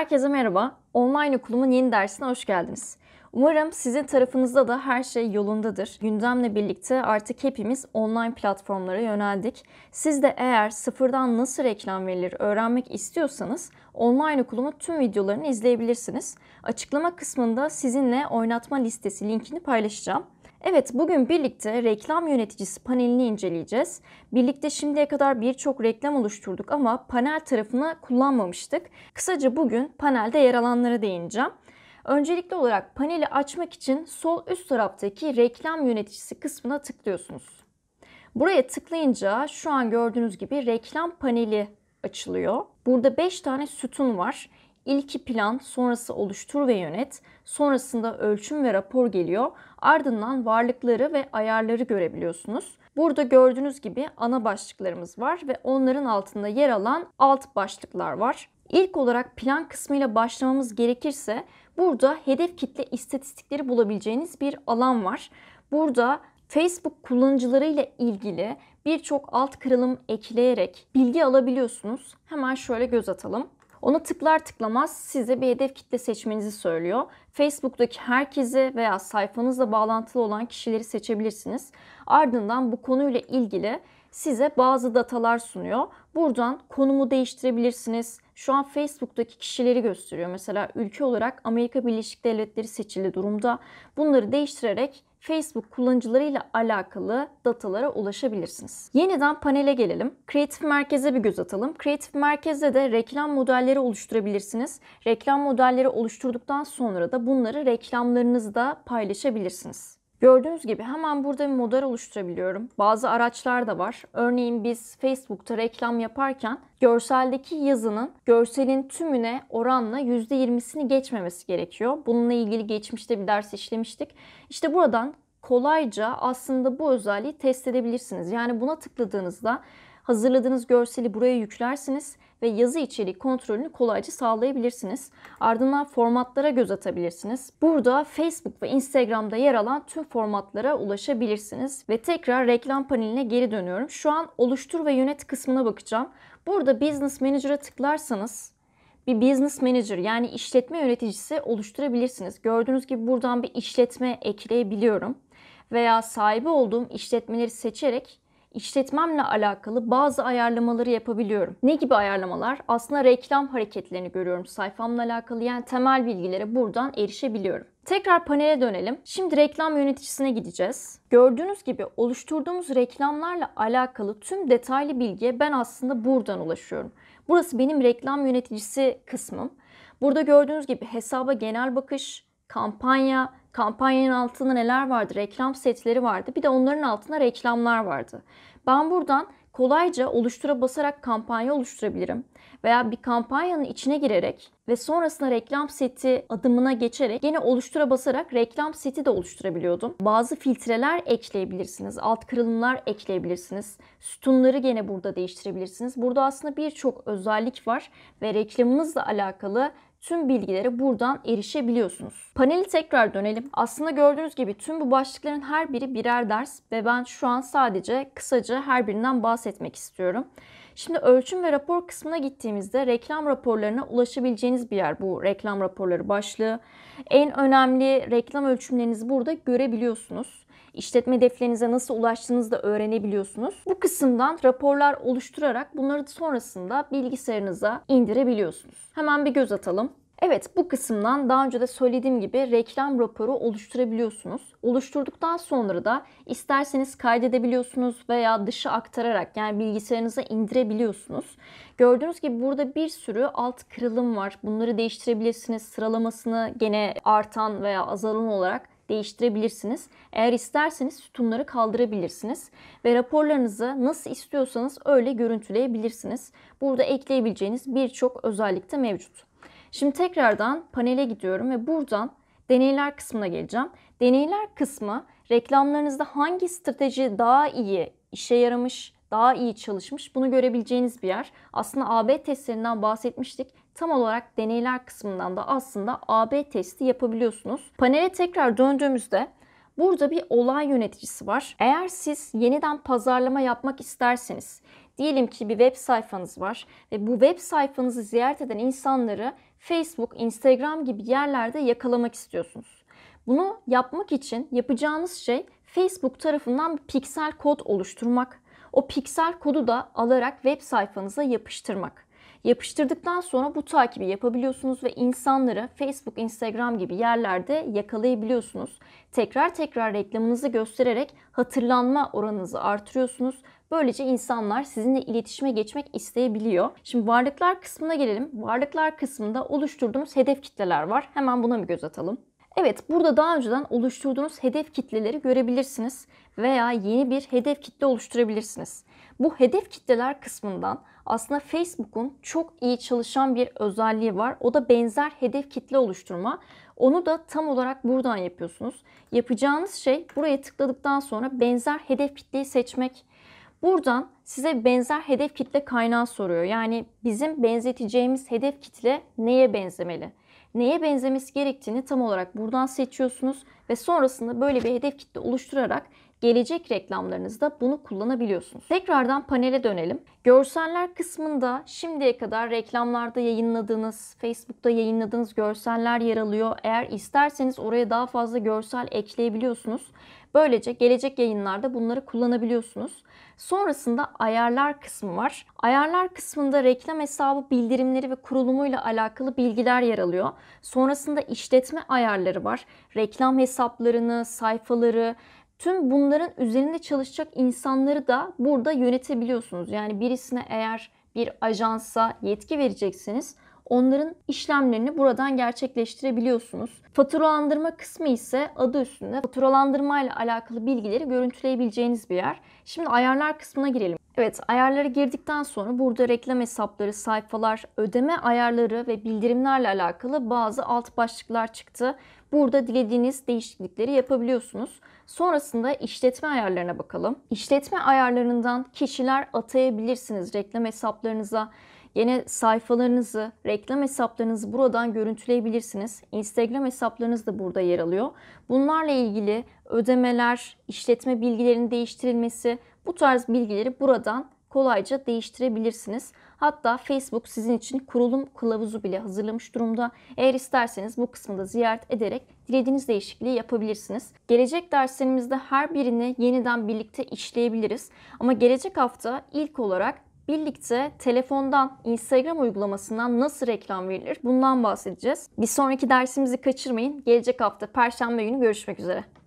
Herkese merhaba. Online okulumun yeni dersine hoş geldiniz. Umarım sizin tarafınızda da her şey yolundadır. Gündemle birlikte artık hepimiz online platformlara yöneldik. Siz de eğer sıfırdan nasıl reklam verilir öğrenmek istiyorsanız online okulumun tüm videolarını izleyebilirsiniz. Açıklama kısmında sizinle oynatma listesi linkini paylaşacağım. Evet, bugün birlikte reklam yöneticisi panelini inceleyeceğiz. Birlikte şimdiye kadar birçok reklam oluşturduk ama panel tarafını kullanmamıştık. Kısaca bugün panelde yer alanlara değineceğim. Öncelikli olarak paneli açmak için sol üst taraftaki reklam yöneticisi kısmına tıklıyorsunuz. Buraya tıklayınca şu an gördüğünüz gibi reklam paneli açılıyor. Burada 5 tane sütun var. İlki plan, sonrası oluştur ve yönet, sonrasında ölçüm ve rapor geliyor. Ardından varlıkları ve ayarları görebiliyorsunuz. Burada gördüğünüz gibi ana başlıklarımız var ve onların altında yer alan alt başlıklar var. İlk olarak plan kısmıyla başlamamız gerekirse burada hedef kitle istatistikleri bulabileceğiniz bir alan var. Burada Facebook kullanıcılarıyla ilgili birçok alt kırılım ekleyerek bilgi alabiliyorsunuz. Hemen şöyle göz atalım. Ona tıklar tıklamaz size bir hedef kitle seçmenizi söylüyor. Facebook'taki herkesi veya sayfanızla bağlantılı olan kişileri seçebilirsiniz. Ardından bu konuyla ilgili size bazı datalar sunuyor. Buradan konumu değiştirebilirsiniz. Şu an Facebook'taki kişileri gösteriyor. Mesela ülke olarak Amerika Birleşik Devletleri seçili durumda. Bunları değiştirerek Facebook kullanıcılarıyla alakalı datalara ulaşabilirsiniz. Yeniden panele gelelim. Kreatif merkeze bir göz atalım. Kreatif merkezde de reklam modelleri oluşturabilirsiniz. Reklam modelleri oluşturduktan sonra da bunları reklamlarınızda paylaşabilirsiniz. Gördüğünüz gibi hemen burada bir model oluşturabiliyorum. Bazı araçlar da var. Örneğin biz Facebook'ta reklam yaparken görseldeki yazının görselin tümüne oranla %20'sini geçmemesi gerekiyor. Bununla ilgili geçmişte bir ders işlemiştik. İşte buradan kolayca aslında bu özelliği test edebilirsiniz. Yani buna tıkladığınızda Hazırladığınız görseli buraya yüklersiniz ve yazı içeriği kontrolünü kolayca sağlayabilirsiniz. Ardından formatlara göz atabilirsiniz. Burada Facebook ve Instagram'da yer alan tüm formatlara ulaşabilirsiniz. Ve tekrar reklam paneline geri dönüyorum. Şu an oluştur ve yönet kısmına bakacağım. Burada Business Manager'a tıklarsanız bir business manager yani işletme yöneticisi oluşturabilirsiniz. Gördüğünüz gibi buradan bir işletme ekleyebiliyorum veya sahibi olduğum işletmeleri seçerek işletmemle alakalı bazı ayarlamaları yapabiliyorum. Ne gibi ayarlamalar? Aslında reklam hareketlerini görüyorum sayfamla alakalı yani temel bilgilere buradan erişebiliyorum. Tekrar panele dönelim. Şimdi reklam yöneticisine gideceğiz. Gördüğünüz gibi oluşturduğumuz reklamlarla alakalı tüm detaylı bilgiye ben aslında buradan ulaşıyorum. Burası benim reklam yöneticisi kısmım. Burada gördüğünüz gibi hesaba genel bakış, kampanya, Kampanyanın altında neler vardı? Reklam setleri vardı. Bir de onların altında reklamlar vardı. Ben buradan kolayca oluştura basarak kampanya oluşturabilirim veya bir kampanyanın içine girerek ve sonrasında reklam seti adımına geçerek yine oluştura basarak reklam seti de oluşturabiliyordum. Bazı filtreler ekleyebilirsiniz, alt kırılımlar ekleyebilirsiniz. Sütunları gene burada değiştirebilirsiniz. Burada aslında birçok özellik var ve reklamınızla alakalı tüm bilgileri buradan erişebiliyorsunuz. Paneli tekrar dönelim. Aslında gördüğünüz gibi tüm bu başlıkların her biri birer ders ve ben şu an sadece kısaca her birinden bahsetmek istiyorum. Şimdi ölçüm ve rapor kısmına gittiğimizde reklam raporlarına ulaşabileceğiniz bir yer bu reklam raporları başlığı. En önemli reklam ölçümlerinizi burada görebiliyorsunuz işletme hedeflerinize nasıl ulaştığınızı da öğrenebiliyorsunuz. Bu kısımdan raporlar oluşturarak bunları sonrasında bilgisayarınıza indirebiliyorsunuz. Hemen bir göz atalım. Evet bu kısımdan daha önce de söylediğim gibi reklam raporu oluşturabiliyorsunuz. Oluşturduktan sonra da isterseniz kaydedebiliyorsunuz veya dışı aktararak yani bilgisayarınıza indirebiliyorsunuz. Gördüğünüz gibi burada bir sürü alt kırılım var. Bunları değiştirebilirsiniz. Sıralamasını gene artan veya azalan olarak değiştirebilirsiniz. Eğer isterseniz sütunları kaldırabilirsiniz ve raporlarınızı nasıl istiyorsanız öyle görüntüleyebilirsiniz. Burada ekleyebileceğiniz birçok özellik de mevcut. Şimdi tekrardan panele gidiyorum ve buradan deneyler kısmına geleceğim. Deneyler kısmı reklamlarınızda hangi strateji daha iyi işe yaramış, daha iyi çalışmış bunu görebileceğiniz bir yer. Aslında AB testlerinden bahsetmiştik tam olarak deneyler kısmından da aslında AB testi yapabiliyorsunuz. Panele tekrar döndüğümüzde burada bir olay yöneticisi var. Eğer siz yeniden pazarlama yapmak isterseniz, diyelim ki bir web sayfanız var ve bu web sayfanızı ziyaret eden insanları Facebook, Instagram gibi yerlerde yakalamak istiyorsunuz. Bunu yapmak için yapacağınız şey Facebook tarafından bir piksel kod oluşturmak. O piksel kodu da alarak web sayfanıza yapıştırmak. Yapıştırdıktan sonra bu takibi yapabiliyorsunuz ve insanları Facebook, Instagram gibi yerlerde yakalayabiliyorsunuz. Tekrar tekrar reklamınızı göstererek hatırlanma oranınızı artırıyorsunuz. Böylece insanlar sizinle iletişime geçmek isteyebiliyor. Şimdi varlıklar kısmına gelelim. Varlıklar kısmında oluşturduğumuz hedef kitleler var. Hemen buna bir göz atalım. Evet, burada daha önceden oluşturduğunuz hedef kitleleri görebilirsiniz veya yeni bir hedef kitle oluşturabilirsiniz. Bu hedef kitleler kısmından aslında Facebook'un çok iyi çalışan bir özelliği var. O da benzer hedef kitle oluşturma. Onu da tam olarak buradan yapıyorsunuz. Yapacağınız şey buraya tıkladıktan sonra benzer hedef kitleyi seçmek. Buradan size benzer hedef kitle kaynağı soruyor. Yani bizim benzeteceğimiz hedef kitle neye benzemeli? neye benzemesi gerektiğini tam olarak buradan seçiyorsunuz ve sonrasında böyle bir hedef kitle oluşturarak gelecek reklamlarınızda bunu kullanabiliyorsunuz. Tekrardan panele dönelim. Görseller kısmında şimdiye kadar reklamlarda yayınladığınız, Facebook'ta yayınladığınız görseller yer alıyor. Eğer isterseniz oraya daha fazla görsel ekleyebiliyorsunuz. Böylece gelecek yayınlarda bunları kullanabiliyorsunuz. Sonrasında ayarlar kısmı var. Ayarlar kısmında reklam hesabı bildirimleri ve kurulumuyla alakalı bilgiler yer alıyor. Sonrasında işletme ayarları var. Reklam hesaplarını, sayfaları, Tüm bunların üzerinde çalışacak insanları da burada yönetebiliyorsunuz. Yani birisine eğer bir ajansa yetki vereceksiniz, onların işlemlerini buradan gerçekleştirebiliyorsunuz. Faturalandırma kısmı ise adı üstünde faturalandırma ile alakalı bilgileri görüntüleyebileceğiniz bir yer. Şimdi ayarlar kısmına girelim. Evet ayarlara girdikten sonra burada reklam hesapları, sayfalar, ödeme ayarları ve bildirimlerle alakalı bazı alt başlıklar çıktı. Burada dilediğiniz değişiklikleri yapabiliyorsunuz. Sonrasında işletme ayarlarına bakalım. İşletme ayarlarından kişiler atayabilirsiniz reklam hesaplarınıza. Yine sayfalarınızı, reklam hesaplarınızı buradan görüntüleyebilirsiniz. Instagram hesaplarınız da burada yer alıyor. Bunlarla ilgili ödemeler, işletme bilgilerinin değiştirilmesi bu tarz bilgileri buradan kolayca değiştirebilirsiniz. Hatta Facebook sizin için kurulum kılavuzu bile hazırlamış durumda. Eğer isterseniz bu kısmı da ziyaret ederek dilediğiniz değişikliği yapabilirsiniz. Gelecek derslerimizde her birini yeniden birlikte işleyebiliriz. Ama gelecek hafta ilk olarak birlikte telefondan, Instagram uygulamasından nasıl reklam verilir bundan bahsedeceğiz. Bir sonraki dersimizi kaçırmayın. Gelecek hafta Perşembe günü görüşmek üzere.